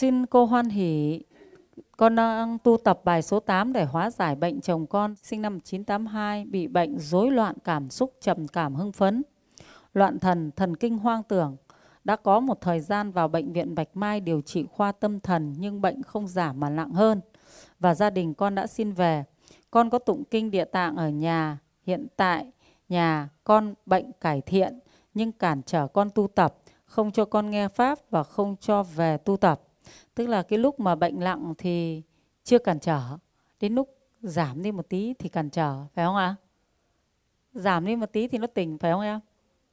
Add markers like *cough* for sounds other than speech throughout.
xin cô hoan hỷ con đang tu tập bài số 8 để hóa giải bệnh chồng con sinh năm 1982 bị bệnh rối loạn cảm xúc trầm cảm hưng phấn, loạn thần, thần kinh hoang tưởng. Đã có một thời gian vào bệnh viện Bạch Mai điều trị khoa tâm thần nhưng bệnh không giảm mà nặng hơn. Và gia đình con đã xin về. Con có tụng kinh địa tạng ở nhà. Hiện tại nhà con bệnh cải thiện nhưng cản trở con tu tập, không cho con nghe Pháp và không cho về tu tập tức là cái lúc mà bệnh lặng thì chưa cản trở đến lúc giảm đi một tí thì cản trở phải không ạ à? giảm đi một tí thì nó tỉnh phải không em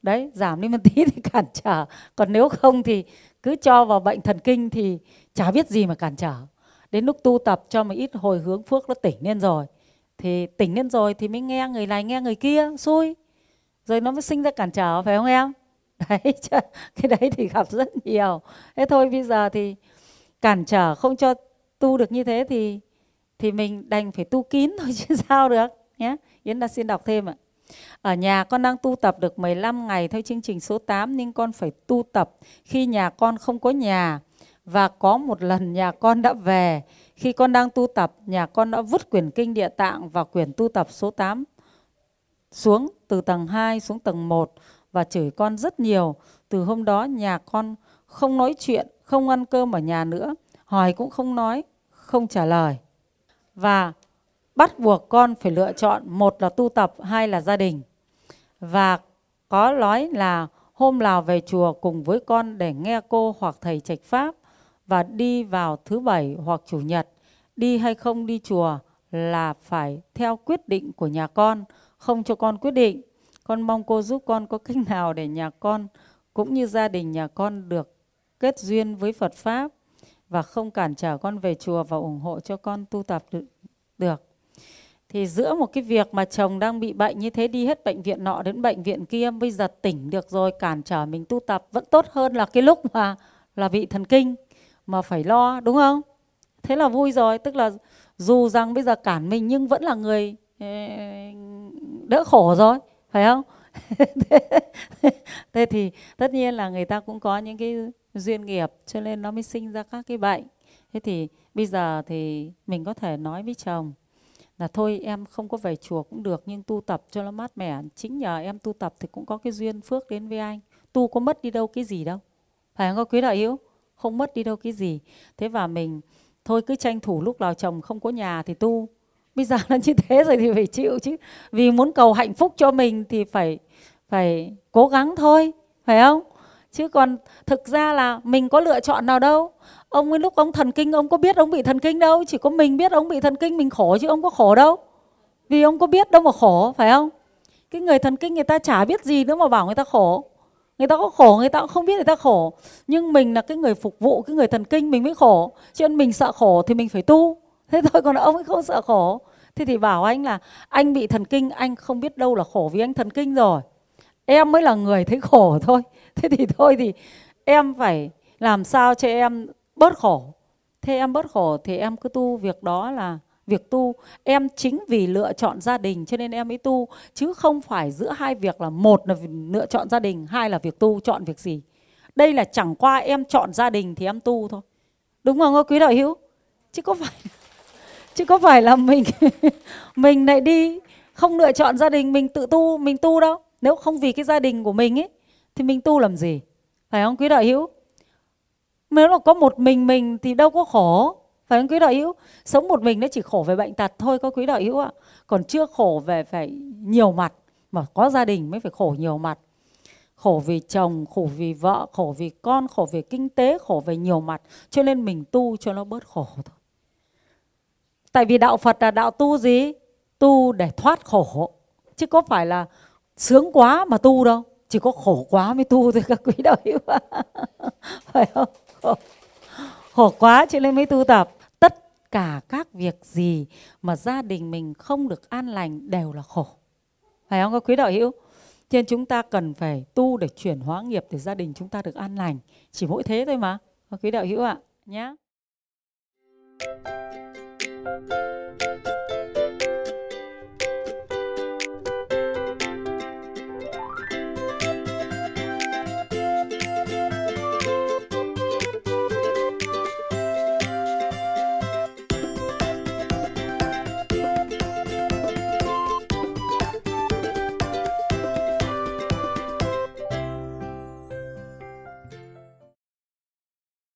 đấy giảm đi một tí thì *laughs* cản trở còn nếu không thì cứ cho vào bệnh thần kinh thì chả biết gì mà cản trở đến lúc tu tập cho một ít hồi hướng phước nó tỉnh lên rồi thì tỉnh lên rồi thì mới nghe người này nghe người kia xui rồi nó mới sinh ra cản trở phải không em *laughs* đấy *laughs* cái đấy thì gặp rất nhiều thế thôi bây giờ thì cản trở không cho tu được như thế thì thì mình đành phải tu kín thôi chứ *laughs* sao được nhé. Yến đã xin đọc thêm ạ. Ở nhà con đang tu tập được 15 ngày theo chương trình số 8 nhưng con phải tu tập khi nhà con không có nhà và có một lần nhà con đã về. Khi con đang tu tập, nhà con đã vứt quyển kinh địa tạng và quyển tu tập số 8 xuống từ tầng 2 xuống tầng 1 và chửi con rất nhiều. Từ hôm đó nhà con không nói chuyện không ăn cơm ở nhà nữa, hỏi cũng không nói, không trả lời. Và bắt buộc con phải lựa chọn một là tu tập, hai là gia đình. Và có nói là hôm nào về chùa cùng với con để nghe cô hoặc thầy trạch pháp và đi vào thứ bảy hoặc chủ nhật, đi hay không đi chùa là phải theo quyết định của nhà con, không cho con quyết định. Con mong cô giúp con có cách nào để nhà con cũng như gia đình nhà con được kết duyên với Phật Pháp và không cản trở con về chùa và ủng hộ cho con tu tập được. Thì giữa một cái việc mà chồng đang bị bệnh như thế đi hết bệnh viện nọ đến bệnh viện kia bây giờ tỉnh được rồi cản trở mình tu tập vẫn tốt hơn là cái lúc mà là bị thần kinh mà phải lo đúng không? Thế là vui rồi, tức là dù rằng bây giờ cản mình nhưng vẫn là người đỡ khổ rồi, phải không? *laughs* thế thì tất nhiên là người ta cũng có những cái duyên nghiệp cho nên nó mới sinh ra các cái bệnh thế thì bây giờ thì mình có thể nói với chồng là thôi em không có về chùa cũng được nhưng tu tập cho nó mát mẻ chính nhờ em tu tập thì cũng có cái duyên phước đến với anh tu có mất đi đâu cái gì đâu phải không quý đạo hữu không mất đi đâu cái gì thế và mình thôi cứ tranh thủ lúc nào chồng không có nhà thì tu bây giờ nó như thế rồi thì phải chịu chứ vì muốn cầu hạnh phúc cho mình thì phải phải cố gắng thôi phải không chứ còn thực ra là mình có lựa chọn nào đâu ông ấy lúc ông thần kinh ông có biết ông bị thần kinh đâu chỉ có mình biết ông bị thần kinh mình khổ chứ ông có khổ đâu vì ông có biết đâu mà khổ phải không cái người thần kinh người ta chả biết gì nữa mà bảo người ta khổ người ta có khổ người ta cũng không biết người ta khổ nhưng mình là cái người phục vụ cái người thần kinh mình mới khổ cho nên mình sợ khổ thì mình phải tu thế thôi còn ông ấy không sợ khổ thế thì bảo anh là anh bị thần kinh anh không biết đâu là khổ vì anh thần kinh rồi em mới là người thấy khổ thôi thế thì thôi thì em phải làm sao cho em bớt khổ thế em bớt khổ thì em cứ tu việc đó là việc tu em chính vì lựa chọn gia đình cho nên em mới tu chứ không phải giữa hai việc là một là lựa chọn gia đình hai là việc tu chọn việc gì đây là chẳng qua em chọn gia đình thì em tu thôi đúng không quý đạo hữu chứ có phải chứ có phải là mình *laughs* mình lại đi không lựa chọn gia đình mình tự tu mình tu đâu nếu không vì cái gia đình của mình ấy thì mình tu làm gì? Phải không quý đạo hữu? Nếu mà có một mình mình thì đâu có khổ. Phải không quý đạo hữu? Sống một mình nó chỉ khổ về bệnh tật thôi có quý đạo hữu ạ. Còn chưa khổ về phải nhiều mặt mà có gia đình mới phải khổ nhiều mặt. Khổ vì chồng, khổ vì vợ, khổ vì con, khổ về kinh tế, khổ về nhiều mặt. Cho nên mình tu cho nó bớt khổ thôi. Tại vì đạo Phật là đạo tu gì? Tu để thoát khổ. Chứ có phải là sướng quá mà tu đâu chỉ có khổ quá mới tu thôi các quý đạo hữu *laughs* phải không khổ, khổ quá cho nên mới tu tập tất cả các việc gì mà gia đình mình không được an lành đều là khổ phải không các quý đạo hữu trên chúng ta cần phải tu để chuyển hóa nghiệp để gia đình chúng ta được an lành chỉ mỗi thế thôi mà các quý đạo hữu ạ nhé Thank you.